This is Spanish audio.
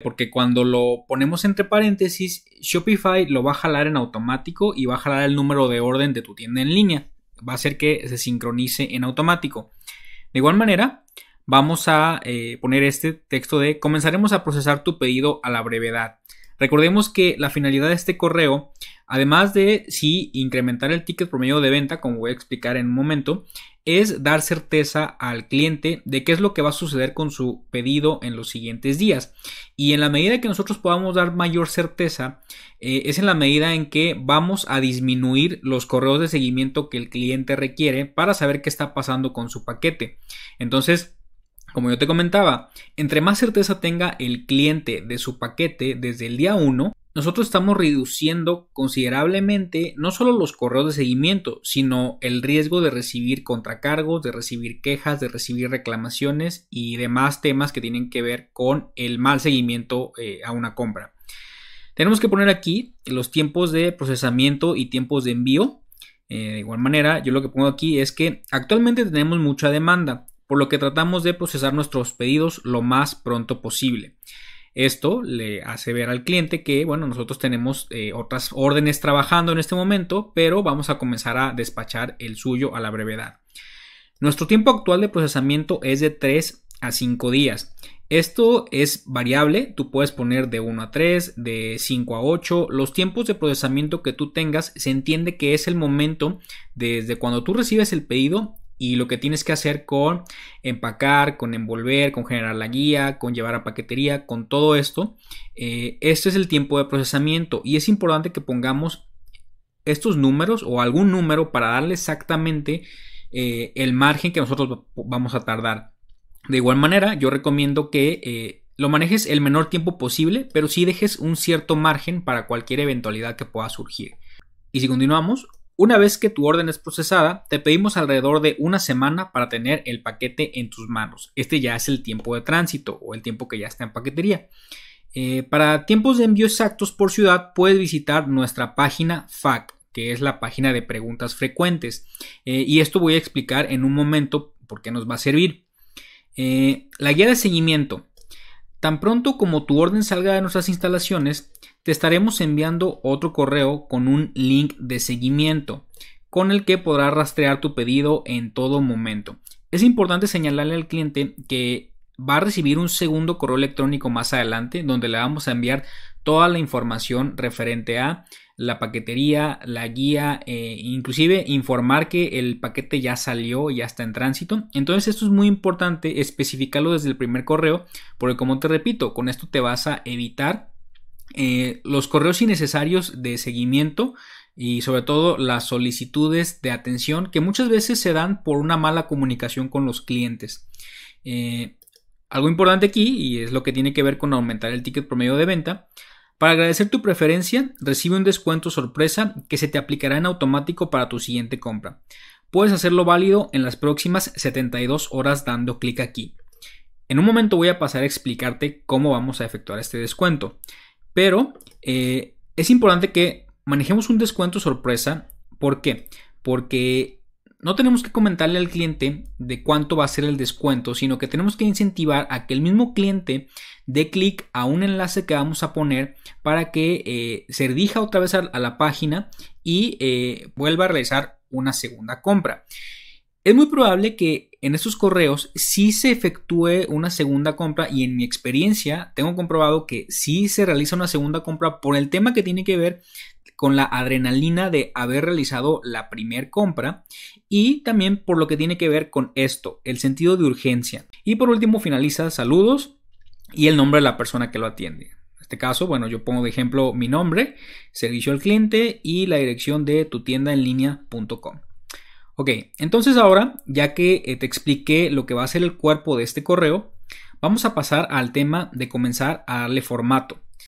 porque cuando lo ponemos entre paréntesis, Shopify lo va a jalar en automático y va a jalar el número de orden de tu tienda en línea. Va a hacer que se sincronice en automático. De igual manera, vamos a eh, poner este texto de comenzaremos a procesar tu pedido a la brevedad. Recordemos que la finalidad de este correo Además de, sí, incrementar el ticket promedio de venta, como voy a explicar en un momento, es dar certeza al cliente de qué es lo que va a suceder con su pedido en los siguientes días. Y en la medida que nosotros podamos dar mayor certeza, eh, es en la medida en que vamos a disminuir los correos de seguimiento que el cliente requiere para saber qué está pasando con su paquete. Entonces, como yo te comentaba, entre más certeza tenga el cliente de su paquete desde el día 1, nosotros estamos reduciendo considerablemente no solo los correos de seguimiento, sino el riesgo de recibir contracargos, de recibir quejas, de recibir reclamaciones y demás temas que tienen que ver con el mal seguimiento eh, a una compra. Tenemos que poner aquí los tiempos de procesamiento y tiempos de envío. Eh, de igual manera, yo lo que pongo aquí es que actualmente tenemos mucha demanda, por lo que tratamos de procesar nuestros pedidos lo más pronto posible. Esto le hace ver al cliente que, bueno, nosotros tenemos eh, otras órdenes trabajando en este momento, pero vamos a comenzar a despachar el suyo a la brevedad. Nuestro tiempo actual de procesamiento es de 3 a 5 días. Esto es variable, tú puedes poner de 1 a 3, de 5 a 8. Los tiempos de procesamiento que tú tengas se entiende que es el momento desde cuando tú recibes el pedido y lo que tienes que hacer con empacar, con envolver, con generar la guía, con llevar a paquetería, con todo esto. Eh, este es el tiempo de procesamiento y es importante que pongamos estos números o algún número para darle exactamente eh, el margen que nosotros vamos a tardar. De igual manera, yo recomiendo que eh, lo manejes el menor tiempo posible, pero sí dejes un cierto margen para cualquier eventualidad que pueda surgir. Y si continuamos, una vez que tu orden es procesada, te pedimos alrededor de una semana para tener el paquete en tus manos. Este ya es el tiempo de tránsito o el tiempo que ya está en paquetería. Eh, para tiempos de envío exactos por ciudad, puedes visitar nuestra página FAC, que es la página de preguntas frecuentes. Eh, y esto voy a explicar en un momento por qué nos va a servir. Eh, la guía de seguimiento. Tan pronto como tu orden salga de nuestras instalaciones, te estaremos enviando otro correo con un link de seguimiento con el que podrás rastrear tu pedido en todo momento. Es importante señalarle al cliente que va a recibir un segundo correo electrónico más adelante donde le vamos a enviar toda la información referente a la paquetería, la guía, e inclusive informar que el paquete ya salió, ya está en tránsito. Entonces esto es muy importante especificarlo desde el primer correo porque como te repito, con esto te vas a evitar eh, los correos innecesarios de seguimiento y sobre todo las solicitudes de atención que muchas veces se dan por una mala comunicación con los clientes. Eh, algo importante aquí, y es lo que tiene que ver con aumentar el ticket promedio de venta, para agradecer tu preferencia, recibe un descuento sorpresa que se te aplicará en automático para tu siguiente compra. Puedes hacerlo válido en las próximas 72 horas dando clic aquí. En un momento voy a pasar a explicarte cómo vamos a efectuar este descuento. Pero eh, es importante que manejemos un descuento sorpresa. ¿Por qué? Porque no tenemos que comentarle al cliente de cuánto va a ser el descuento, sino que tenemos que incentivar a que el mismo cliente dé clic a un enlace que vamos a poner para que eh, se dirija otra vez a, la página y eh, vuelva a realizar una segunda compra. Es muy probable que en estos correos sí se efectúe una segunda compra y en mi experiencia tengo comprobado que sí se realiza una segunda compra por el tema que tiene que ver con la adrenalina de haber realizado la primera compra y también por lo que tiene que ver con esto, el sentido de urgencia. Y por último finaliza saludos y el nombre de la persona que lo atiende. En este caso, bueno, yo pongo de ejemplo mi nombre, servicio al cliente y la dirección de tu tienda en línea.com. Ok, entonces ahora, ya que eh, te expliqué lo que va a ser el cuerpo de este correo, vamos a pasar al tema de comenzar a darle formato.